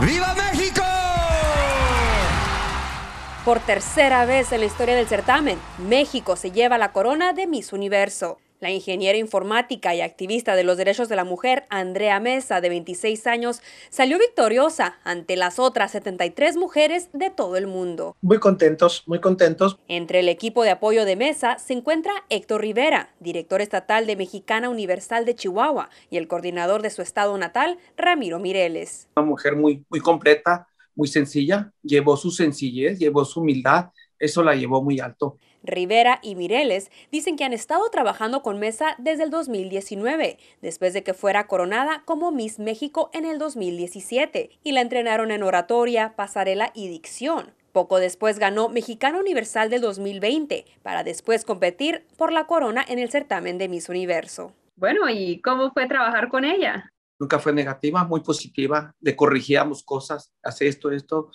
¡Viva México! Por tercera vez en la historia del certamen, México se lleva la corona de Miss Universo. La ingeniera informática y activista de los derechos de la mujer, Andrea Mesa, de 26 años, salió victoriosa ante las otras 73 mujeres de todo el mundo. Muy contentos, muy contentos. Entre el equipo de apoyo de Mesa se encuentra Héctor Rivera, director estatal de Mexicana Universal de Chihuahua, y el coordinador de su estado natal, Ramiro Mireles. Una mujer muy, muy completa, muy sencilla, llevó su sencillez, llevó su humildad, eso la llevó muy alto. Rivera y Mireles dicen que han estado trabajando con Mesa desde el 2019, después de que fuera coronada como Miss México en el 2017, y la entrenaron en oratoria, pasarela y dicción. Poco después ganó Mexicana Universal del 2020, para después competir por la corona en el certamen de Miss Universo. Bueno, ¿y cómo fue trabajar con ella? Nunca fue negativa, muy positiva, le corrigíamos cosas, hace esto, esto,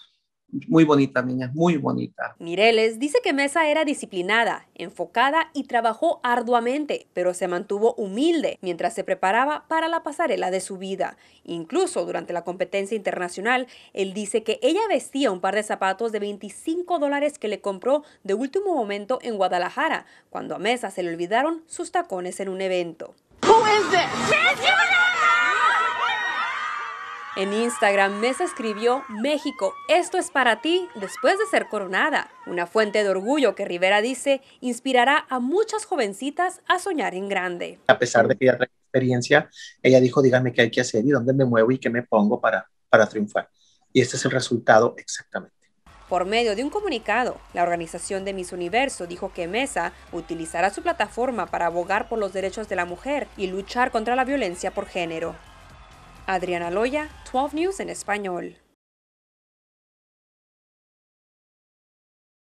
muy bonita, niña, muy bonita. Mireles dice que Mesa era disciplinada, enfocada y trabajó arduamente, pero se mantuvo humilde mientras se preparaba para la pasarela de su vida. Incluso durante la competencia internacional, él dice que ella vestía un par de zapatos de 25 dólares que le compró de último momento en Guadalajara, cuando a Mesa se le olvidaron sus tacones en un evento. ¿Quién es En Instagram, Mesa escribió, México, esto es para ti después de ser coronada. Una fuente de orgullo que Rivera dice inspirará a muchas jovencitas a soñar en grande. A pesar de que ya experiencia, ella dijo, díganme qué hay que hacer y dónde me muevo y qué me pongo para, para triunfar. Y este es el resultado exactamente. Por medio de un comunicado, la organización de Miss Universo dijo que Mesa utilizará su plataforma para abogar por los derechos de la mujer y luchar contra la violencia por género. Adriana Loya, 12 News en español.